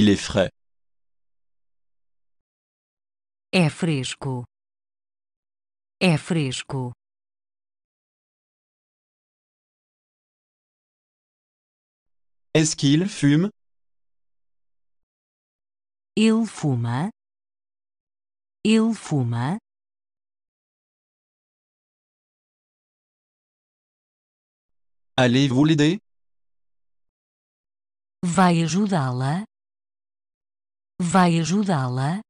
Il est frais. É fresco. É fresco. Est-ce qu'il fume Ele fuma. Ele fuma. Allez-vous l'aider Vai ajudá-la. Vai ajudá-la?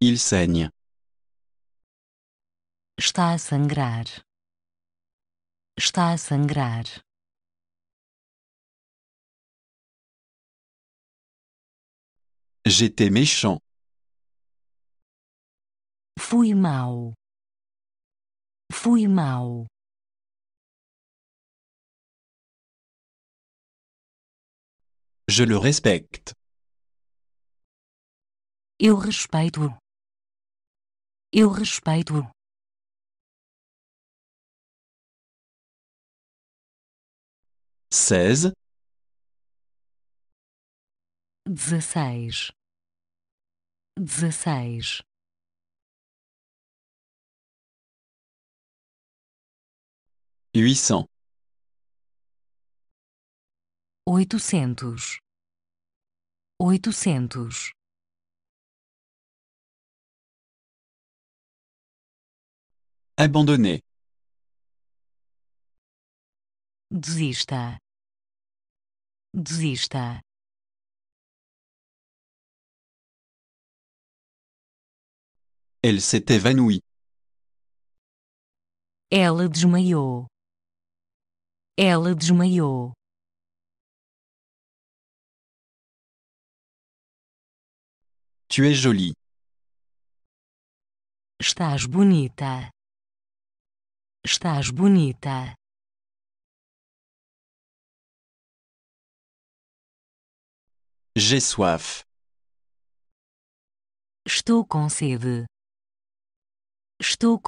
Il saigne. Está a sangrar. Está a sangrar. J'étais méchant. Fui mau. Fui mau. Je le respecte. Je le respecte. Je respecte. 16. 16. 16. 800. oitocentos, oitocentos, Abandonar, Desista. Desista. ele s'est évanouie. Ela desmaiou. Ela desmaiou. Tu es jolie. Estás bonita. Estás bonita. J'ai soif. Estou com sede. Estou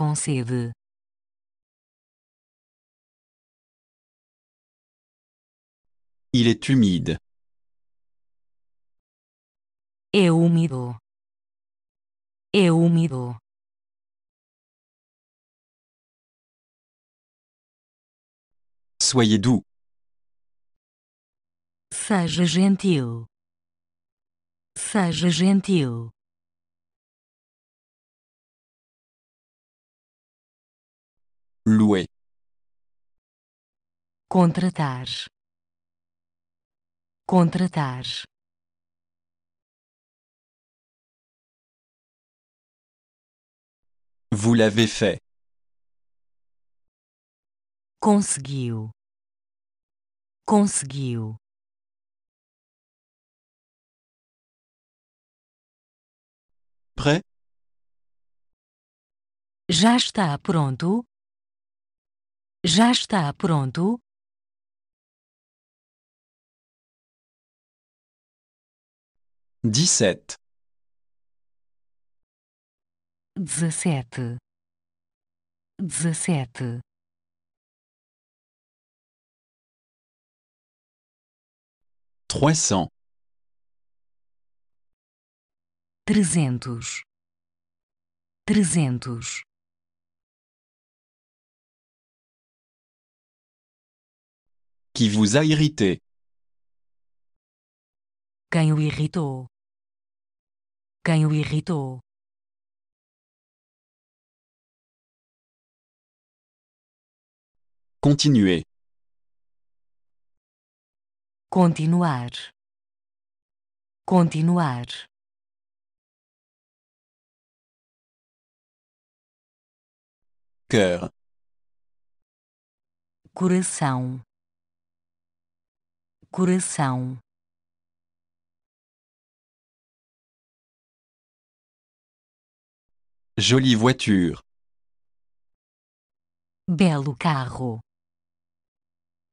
Il est humide. É úmido. É úmido. Soyez doux. Seja gentil. Seja gentil. Louer. Contratar. Contratar. Vous l'avez fait. Conseguiu. Conseguiu. Prêt? Já está pronto? Já está pronto? Dix-sept. dezessete, dezessete, trois cents, trezentos, trezentos, qui vous a irrité, quem o irritou, quem o irritou. Continuer. Continuar. Continuar. Cœur. Coração. Coração. Jolie voiture. Belo carro.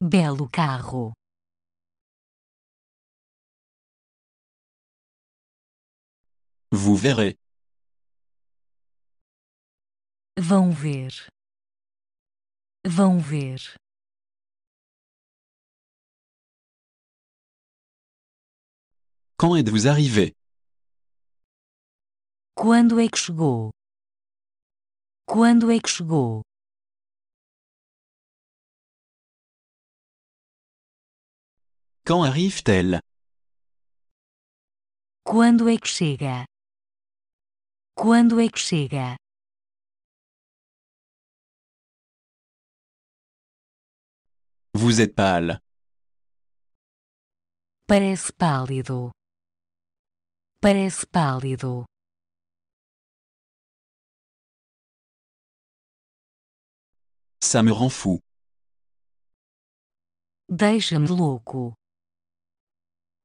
Belo carro. Vous verrez. Vão ver. Vão ver. Quand êtes-vous arrivé? Quando é que chegou? Quando é que chegou? Quand arrive-t-elle? Quando é que chega? Quando é que chega? Vous êtes pâle. Parece pálido. Parece pálido. Ça me rend fou. Deixa-me louco.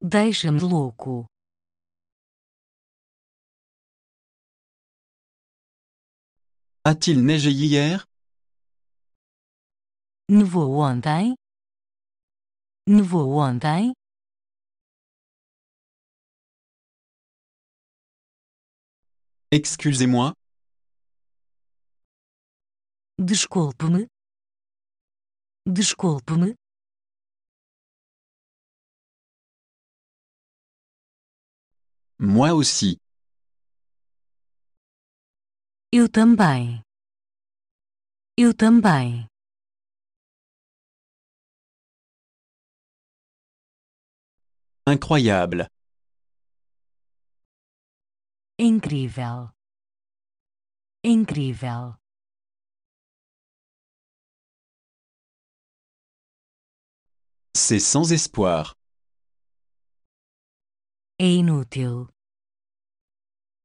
Deixa-me louco. A-t-il neigé hier Nevou ontem? Nevou ontem? Excusez-moi. Desculpe-me. Desculpe-me. Moi aussi. Eu também. Eu também. Incroyable. Incrível. Incrível. C'est sans espoir. Et inutile.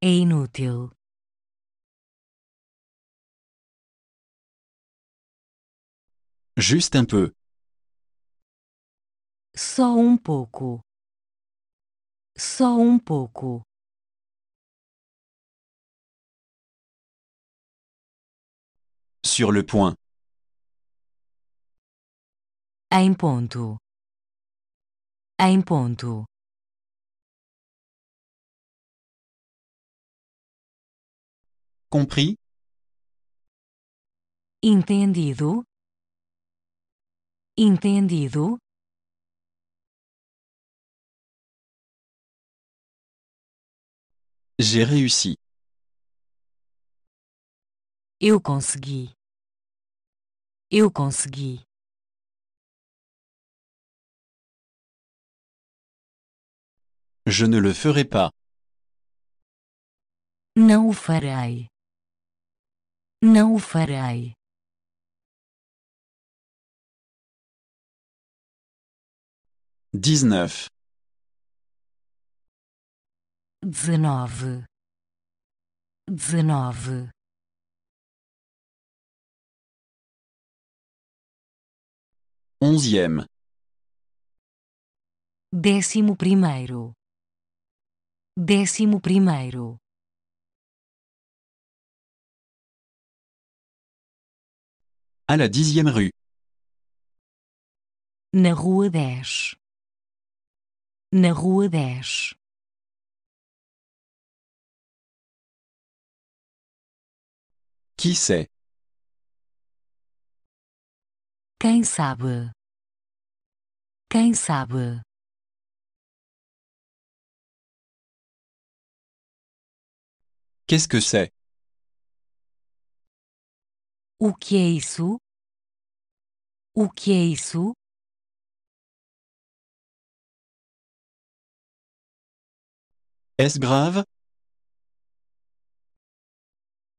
É inútil. Juste un peu. Só um pouco. Só um pouco. Sur le point. Em ponto. Em ponto. Compris? Entendido. Entendido. J'ai réussi. Eu consegui. Eu consegui. Je ne le ferai pas. Não o farei. Não o farei. Dezenove. Dezenove. Dezenove. Onzième. Décimo primeiro. Décimo primeiro. À la dixième rue. Na rua 10. Na rua 10. Qui sait? Quem sabe? Quem sabe? Qu'est-ce que c'est O que é isso? O que é isso? Est-ce grave?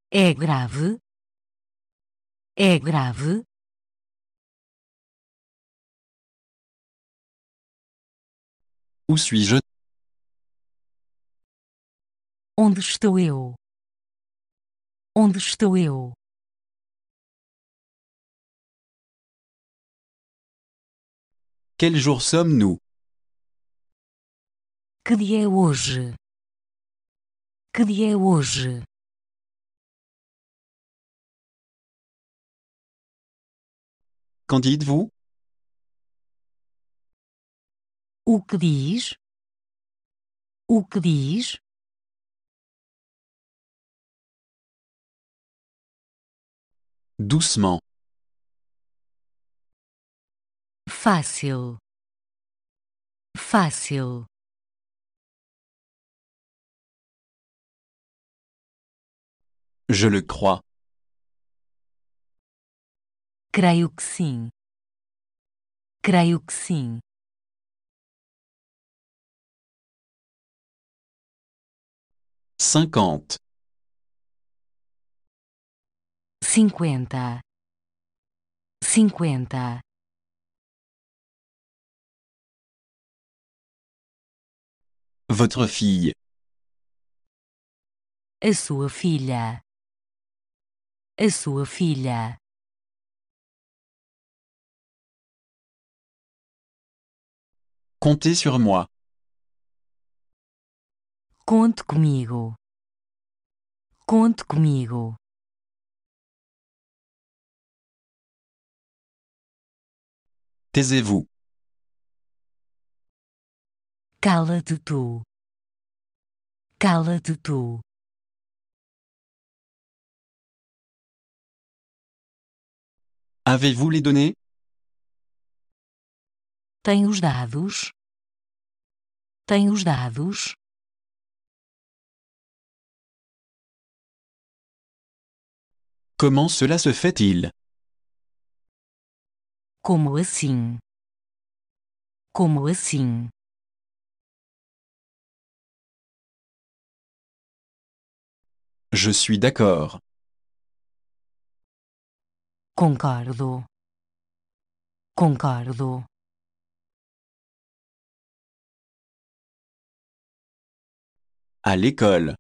É grave? É grave? Où suis-je? Onde estou eu? Onde estou eu? Quel jour sommes-nous Que dia é hoje? Que dia é hoje? Qu'en dites-vous où que vi-je? Où que vi-je? Doucement. fácil, fácil. Je le crois. Creio que sim. Creio que sim. Cinquante. Cinquenta. Cinquenta. Votre fille. A sua filha. A sua filha. Comptez sur moi. Conte comigo. Conte comigo. Taisez-vous. Cala-te tu. Cala-te tu. Avez-vous les données? Tem os dados? Tem os dados? Comment cela se fait-il? Como assim? Como assim? Je suis d'accord. Concordo. Concordo. À l'école.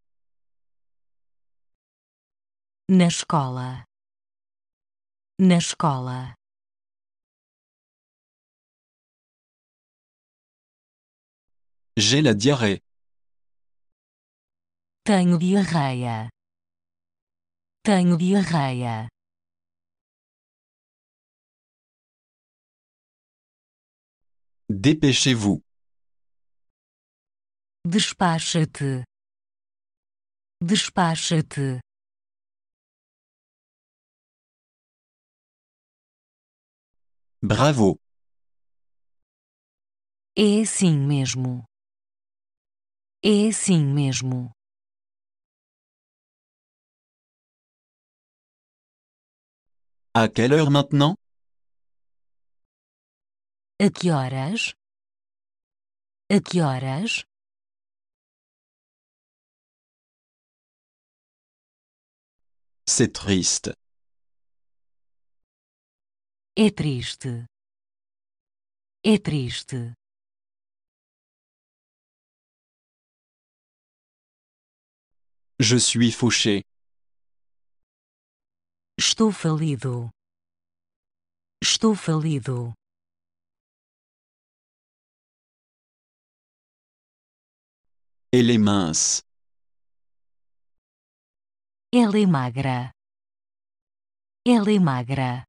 Na escola. Na J'ai la diarrhée. Tenho diarreia. Tenho diarreia. Dépêchez-vous. Despacha-te. Despacha-te. Bravo. É assim mesmo. É assim mesmo. À quelle heure maintenant A que horas? A que horas? C'est triste. É triste. É triste. Je suis fauché. Estou falido. Estou falido. Ele é manso. Ela é magra. Ela é magra.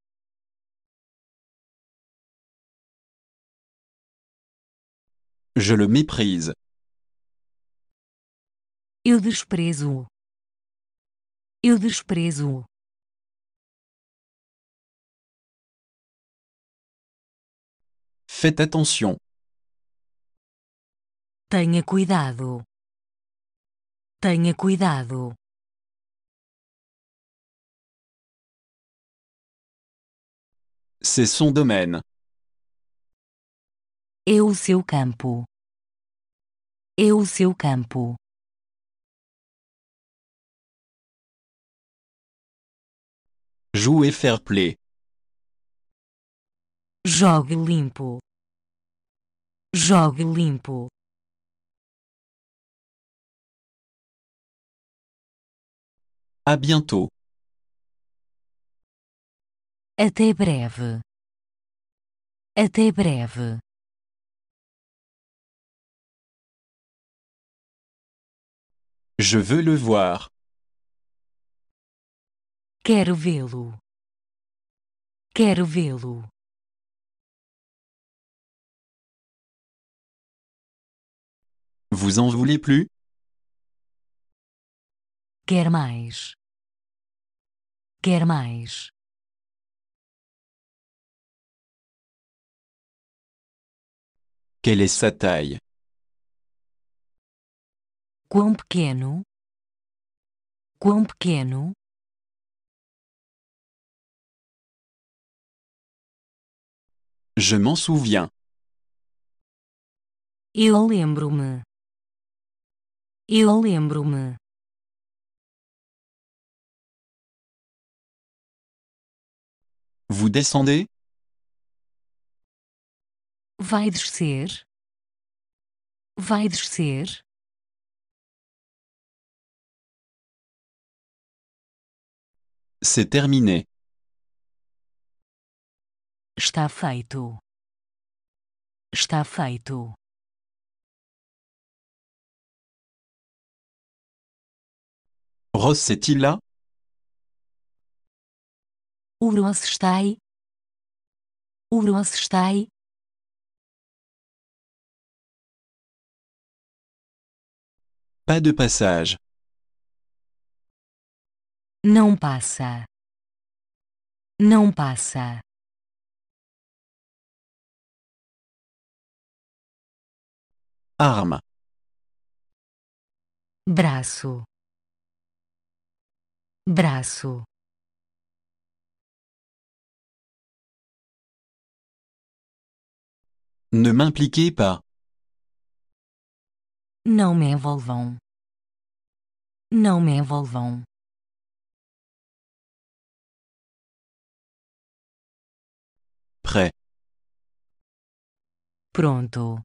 Je le méprise. Eu desprezo. Eu desprezo. Faites attention. Tenha cuidado. Tenha cuidado. C'est son domaine. É o seu campo. É o seu campo. Jouer fair play. Jogue limpo. Jogue limpo. A bientôt. Até breve. Até breve. Je veux le voir. Quero vê-lo. Quero vê-lo. Vous en voulez plus? Quer mais. Quer mais. Quelle est sa taille? Quão pequeno? Quão pequeno? Je m'en souviens. Eu lembro-me. Eu lembro-me. Vous descendez? Vai descer? Vai descer? C'est terminé. Está feito. Está feito. est-il là O là? está aí. O Pas de passage. Non, passa. Non passa. Arme. Braço. braço Ne m'impliquez pas. Não me envolvam. Não me envolvam. Pré. Pronto.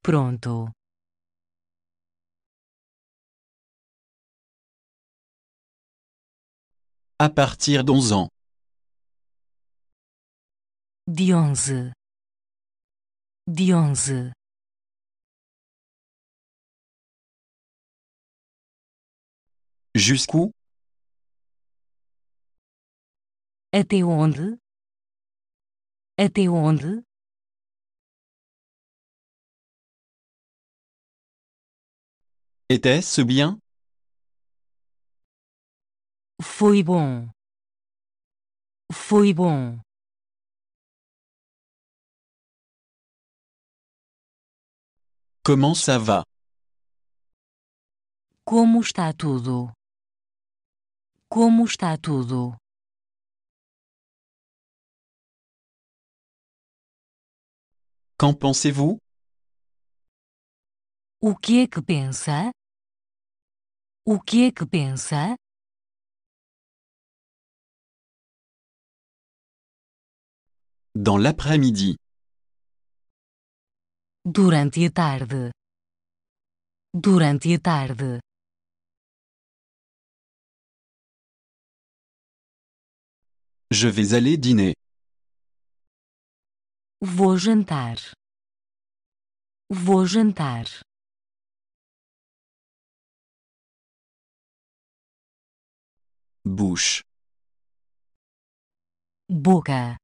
Pronto. à partir d'onze ans. De onze. De onze. Jusqu'où était onde? onde? Était-ce bien Foi bom. Foi bom. Comment ça va? Como está tudo? Como está tudo? Qu'en pensez-vous? O que é que pensa? O que é que pensa? Dans l'après-midi. Durante a tarde. tarde. Je vais aller dîner. Vou jantar. Vou jantar. Bouche. Boca.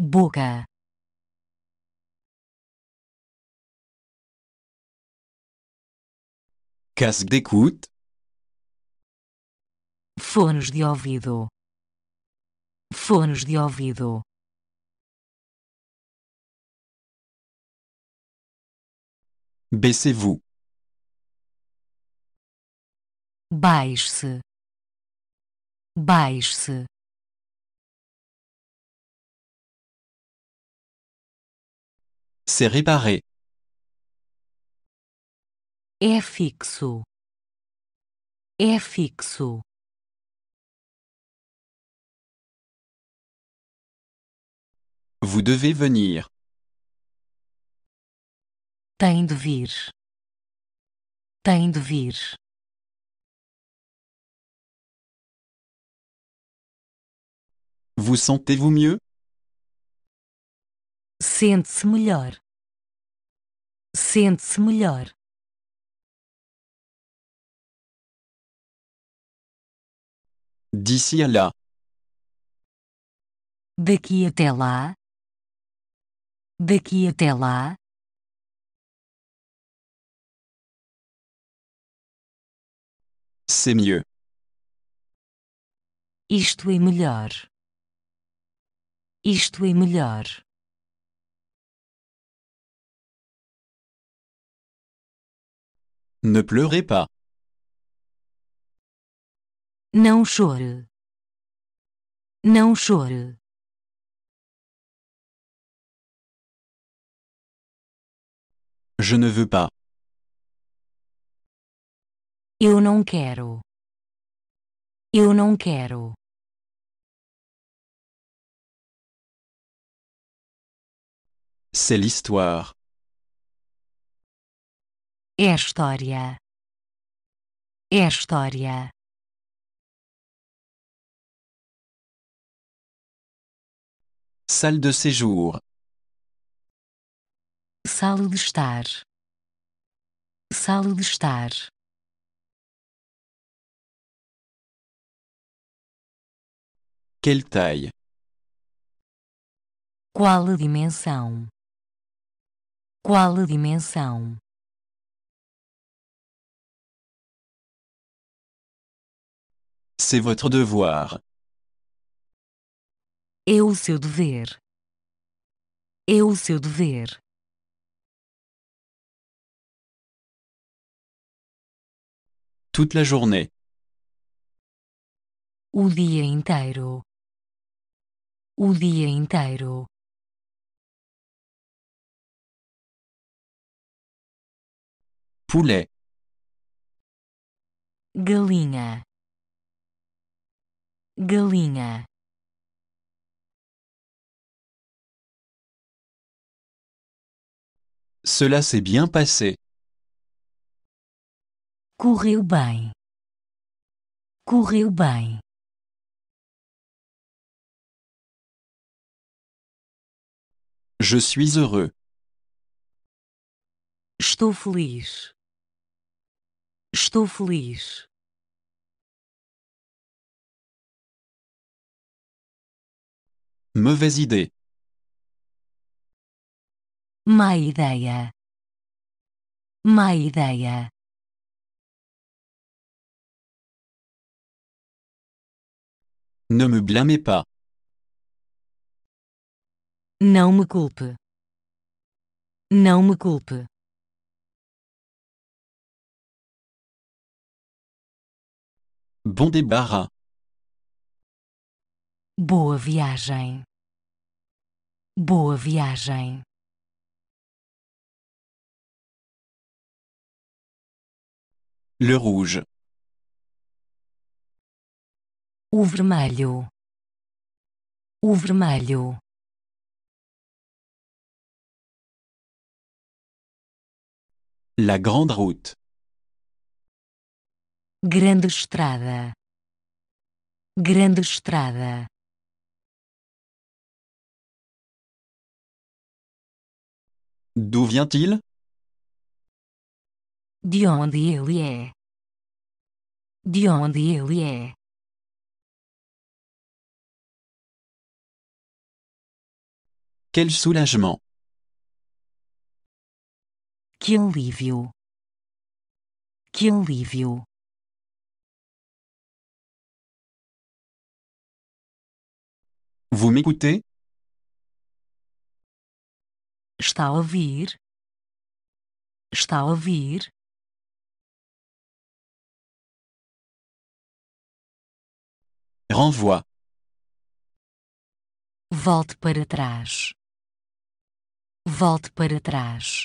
boca casque d'écoute, fones de ouvido, fones de ouvido, baissez-vous, baixe-se, baixe-se. C'est réparé. É fixo. É fixo. Vous devez venir. Tem de vir. Tem de vir. Vous sentez-vous mieux Sente-se melhor. Sente-se melhor. D'ici à là. Daqui até lá. Daqui até lá. C'est mieux. Isto é melhor. Isto é melhor. Ne pleurez pas. Non chore. Non chore. Je ne veux pas. Eu não quero. Eu não quero. C'est l'histoire. É história. É história. Salle de séjour. Sala de estar. Sala de estar. Quelle taille Qual a dimensão? Qual a dimensão? C'est votre devoir. É o seu dever. É o seu dever. Toute la journée. O dia inteiro. O dia inteiro. Poulet. Galinha. galinha, Cela s'est bien passé. correu bem, correu bem, Je suis heureux. estou feliz, estou feliz. Mauvaise idée. Ma idée. Ma idée. Ne me blâmez pas. Non me coupe. Non me coupe. Bon débarras. Boa viagem. Boa viagem. Le rouge. O vermelho. O vermelho. La grande route. Grande estrada. Grande estrada. D'où vient-il De vient-il De onde Quel soulagement Quel alívio. Vous m'écoutez Está a ouvir? Está a ouvir? Renvoie. Volte para trás. Volte para trás.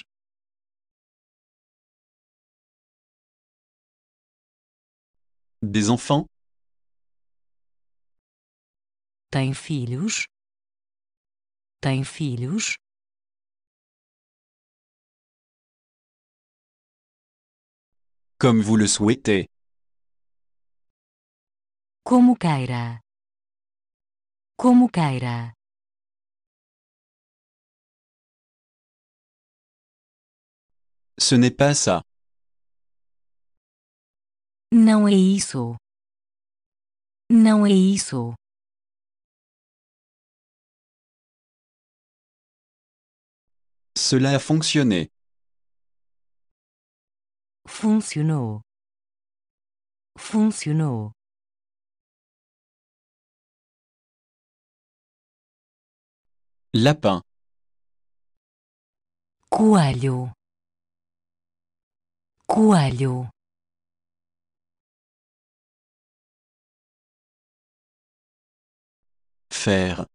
Des enfants? Tem filhos? Tem filhos? comme vous le souhaitez. Como caerá? Como caerá? Ce n'est pas ça. Non, et isso. Non, et isso. Cela a fonctionné. funcionou, funcionou. Lapin. Coelho. Coelho. Fer.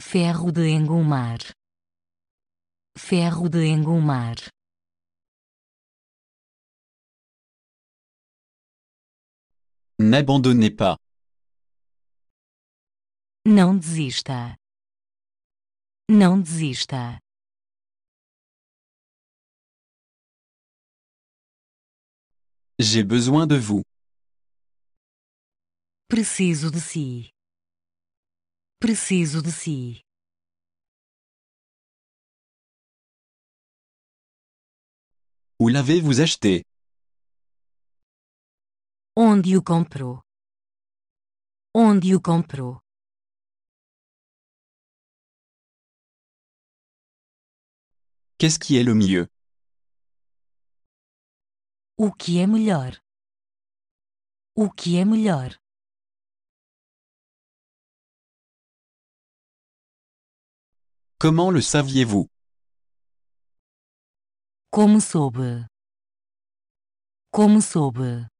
Ferro de engomar. Ferro de engomar. N'abandonnez pas. Non, désiste. Non, desista. J'ai besoin de vous. Preciso de si. Preciso de si. Où l'avez-vous acheté Onde o comprou? Onde o comprou? Qu'est-ce qui est le mieux? O que est melhor? O que é melhor? Comment le saviez-vous? Como soube? Como soube?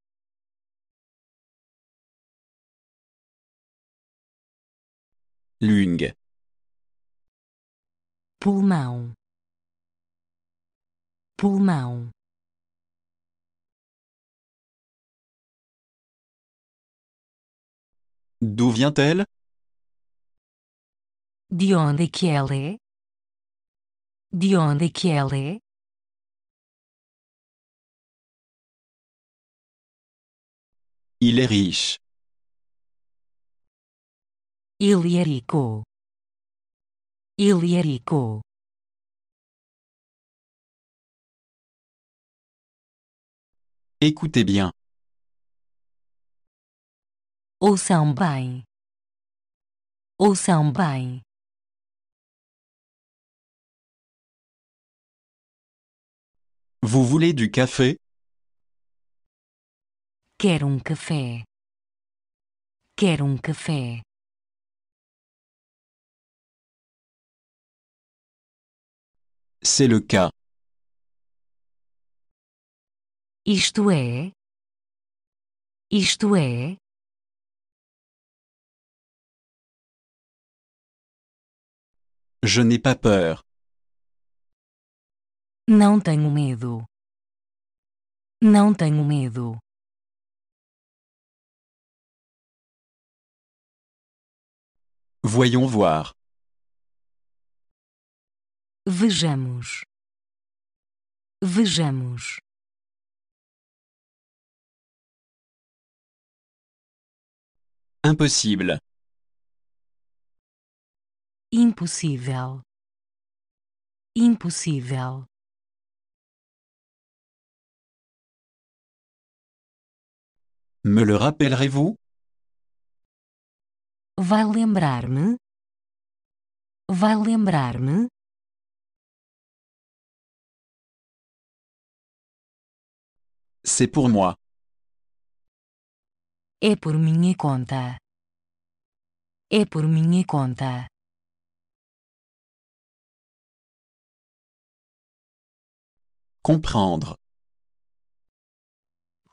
Lung. Pulmão. Pulmão. D'où vient-elle De onde que ela é? De onde Il est riche. Il Il y a rico. Écoutez bien. Ouçam bem. Ouçam bem. Vous voulez du café Quero um café. Quero um café. C'est le cas. Isto é. Isto é. Je n'ai pas peur. Non, tenho medo. Não tenho medo. Voyons voir. Vejamos. Vejamos. Impossível. Impossível. Impossível. Me le rappellerez-vous Vai lembrar-me? Vai lembrar-me? C'est pour moi. É por minha conta. É por minha conta. Comprendre.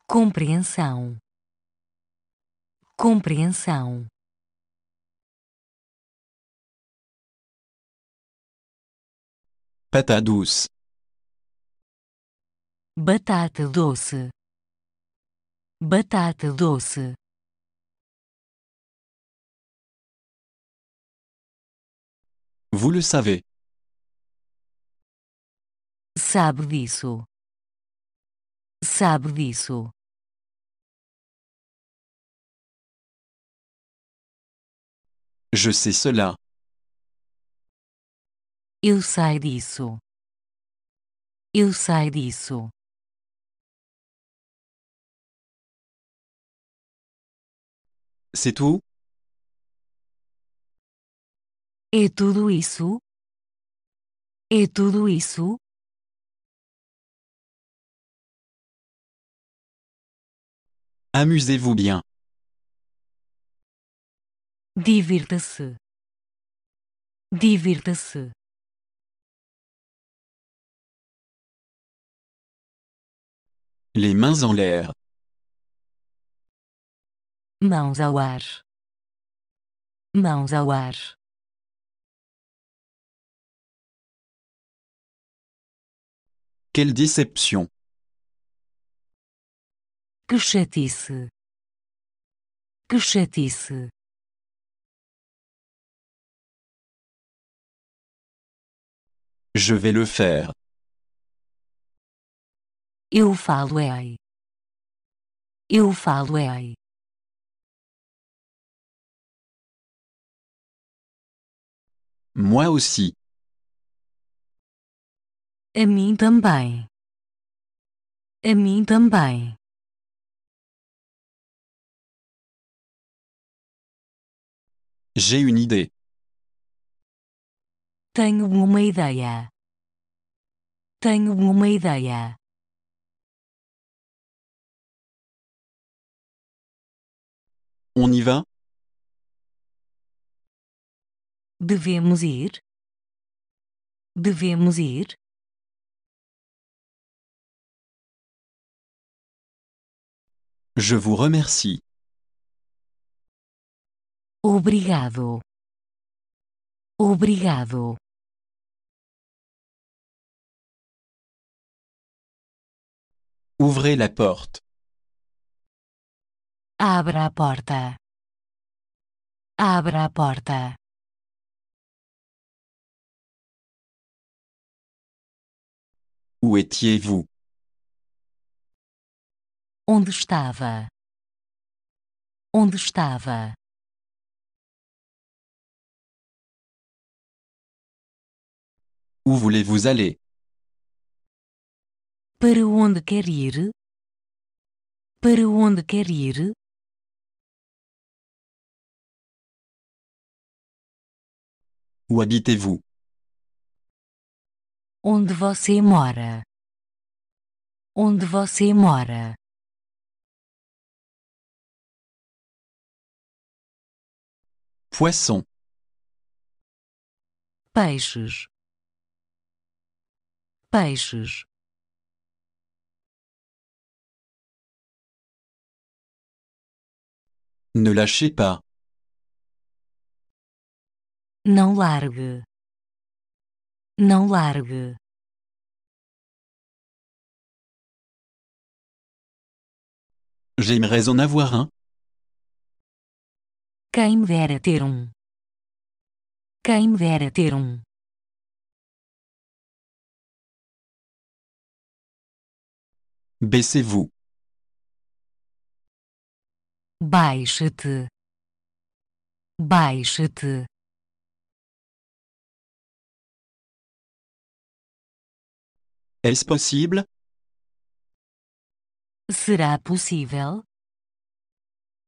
Compreensão. Compreensão. Pata douce batata doce, batata doce, Vous le savez. sabe disso, sabe disso, Je sais cela. eu sei disso, eu sei disso. C'est tout? Et tout isso? tout tout isso? Amusez-vous bien. Divirta-se. Divirta-se. Les mains en l'air. Mains ao ar. Mains ao ar. Quelle déception. Que chatice. Que chatice. Je vais le faire. Eu falo ai. Eu falo ai. Moi aussi. A mim também. A mim também. J'ai une idée. Tenho uma ideia. Tenho uma ideia. On y va? Devemos ir? Devemos ir? Je vous remercie. Obrigado. Obrigado. Ouvrez la porte. Abra a porta. Abra a porta. Où étiez-vous? Onde estava? Onde estava? Où voulez-vous aller? Para onde quer ir? Para onde quer ir? Où habitez-vous? Onde você mora? Onde você mora? Poisson. Peixes. Peixes. Ne lâchez pas. Não largue. Não largue. J'aimerais en avoir un. Quem me dera ter um. Quem me dera ter um. Baissez-vous. Baixe-te. Baixe-te. Est-ce possible? Será possible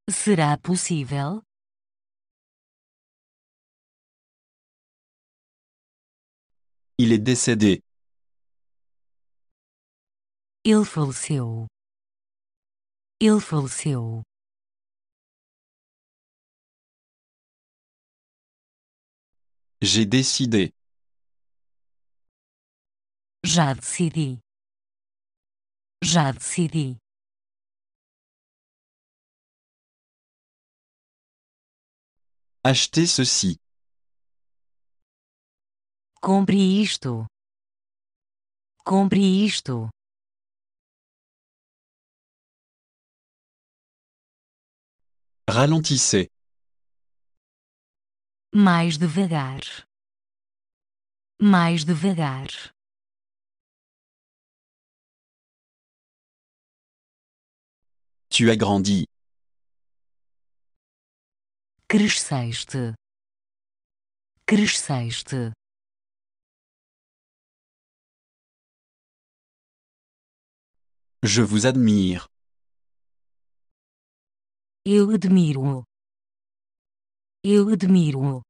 sera possible Il est décédé. Ele faleceu. Ele faleceu. J'ai décidé. Já decidi. Já decidi. Achetez ceci. Compre isto. Compre isto. Ralentissez. Mais devagar. Mais devagar. Tu as grandi. Cresceste. Cresceste. Je vous admire. Eu admiro. Eu admiro.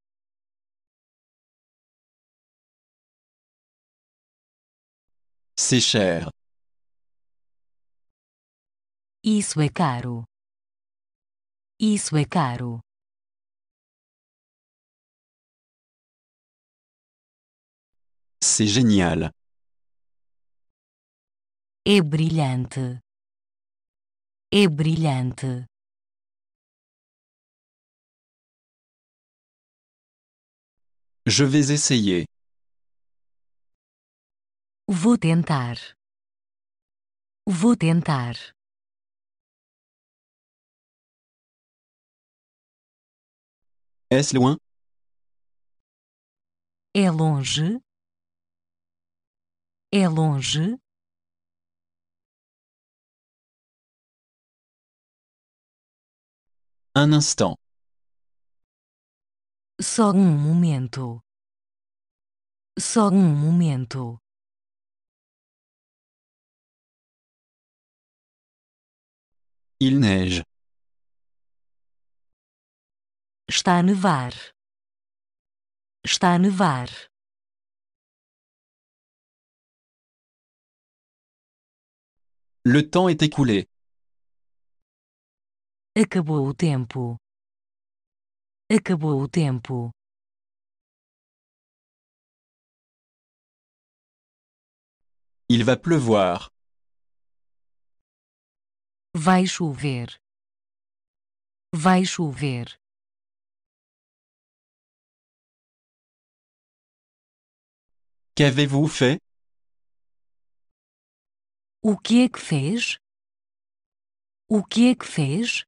C'est cher. Isso é caro. Isso é caro. C'est génial. É brilhante. É brilhante. Je vais essayer. Vou tentar. Vou tentar. Est-ce loin? É longe. É longe. Un instant. Só un um momento. Só um momento. Il neige. Está a nevar. Está a nevar. Le temps est écoulé. Acabou o tempo. Acabou o tempo. Il va pleuvoir. Vai chover. Vai chover. qu'avez-vous fait O que é que fez? O que é que fez?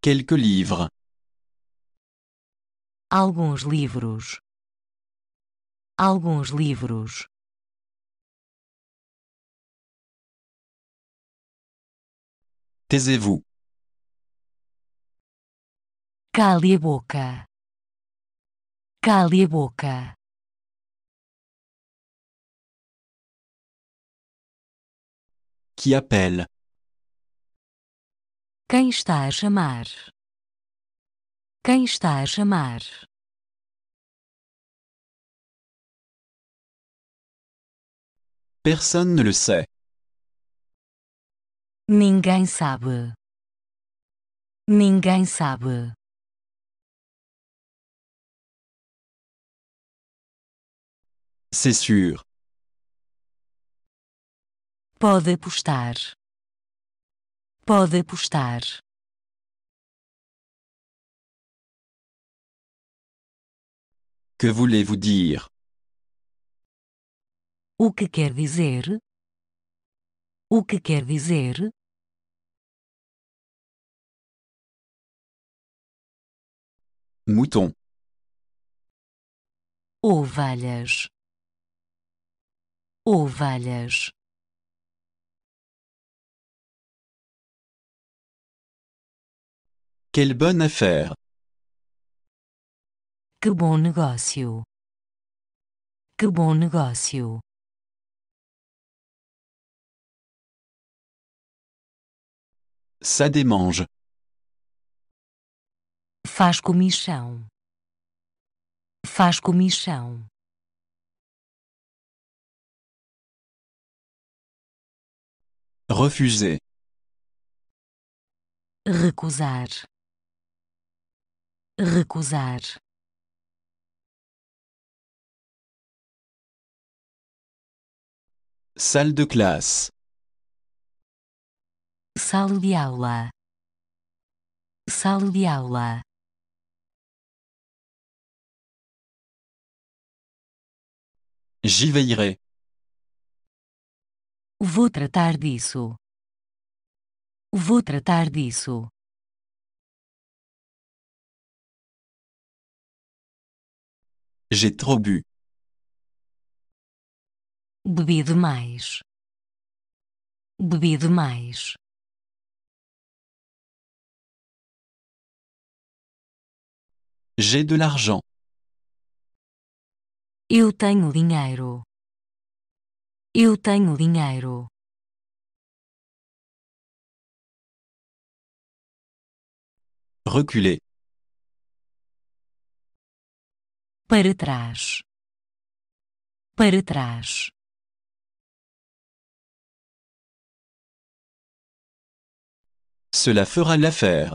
Quelques livres. Alguns livros. Alguns livros. Taisez-vous. Cale a boca. Cale a boca. Qui appelle? Quem está a chamar? Quem está a chamar? Personne ne le sait. Ninguém sabe. Ninguém sabe. C'est sûr. Pode apostar. Pode apostar. Que voulez-vous dire? O que quer dizer? O que quer dizer? Mouton. Ovelhas. ovelhas Quelle bonne affaire Que bom negócio Que bom negócio Ça démange Faz comichão Faz comichão Refuser. Recusar. Recusar. Salle de classe. Salle de aula. Salle de aula. J'y veillerai. Vou tratar disso. Vou tratar disso. J'ai trop bu. Bebi demais. Bebi demais. J'ai de l'argent. Eu tenho dinheiro. Eu tenho dinheiro. Reculer. Para trás. Para trás. Cela fera l'affaire.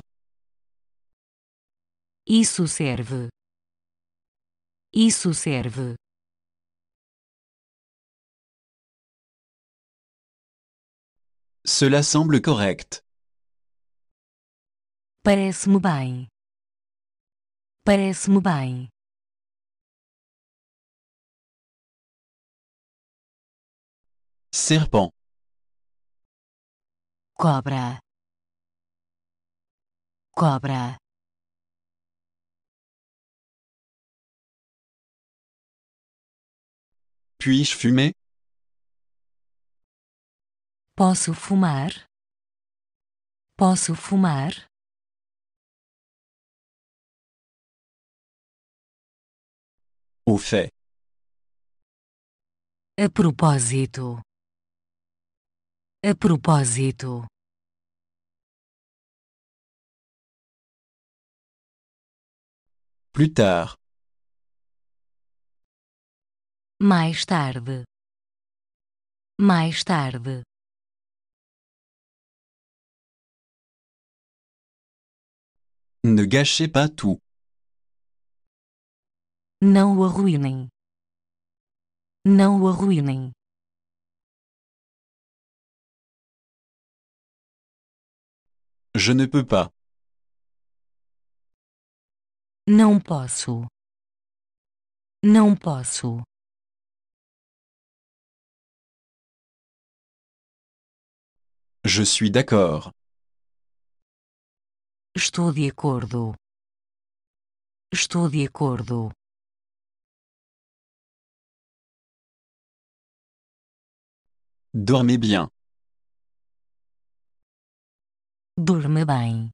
Isso serve. Isso serve. Cela semble correct. Parece-me bem. Parece-me Serpent. Cobra. Cobra. Puis-je fumer Posso fumar? Posso fumar? O fé. A propósito. A propósito. Plus tard. Mais tarde. Mais tarde. Ne gâchez pas tout. Non, o arruinem. Non, o arruinem. Je ne peux pas. Non posso. Não posso. Je suis d'accord. Estou de acordo. Estou de acordo. Dormez bien. Dorme bem.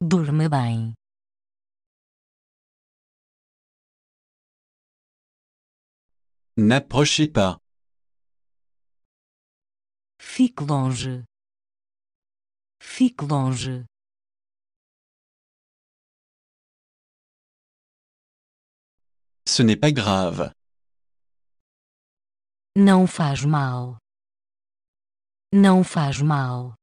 Dorme bem. N'approchez pas. Fique longe. Fique longe. Ce n'est pas grave. Non faz mal. Non faz mal.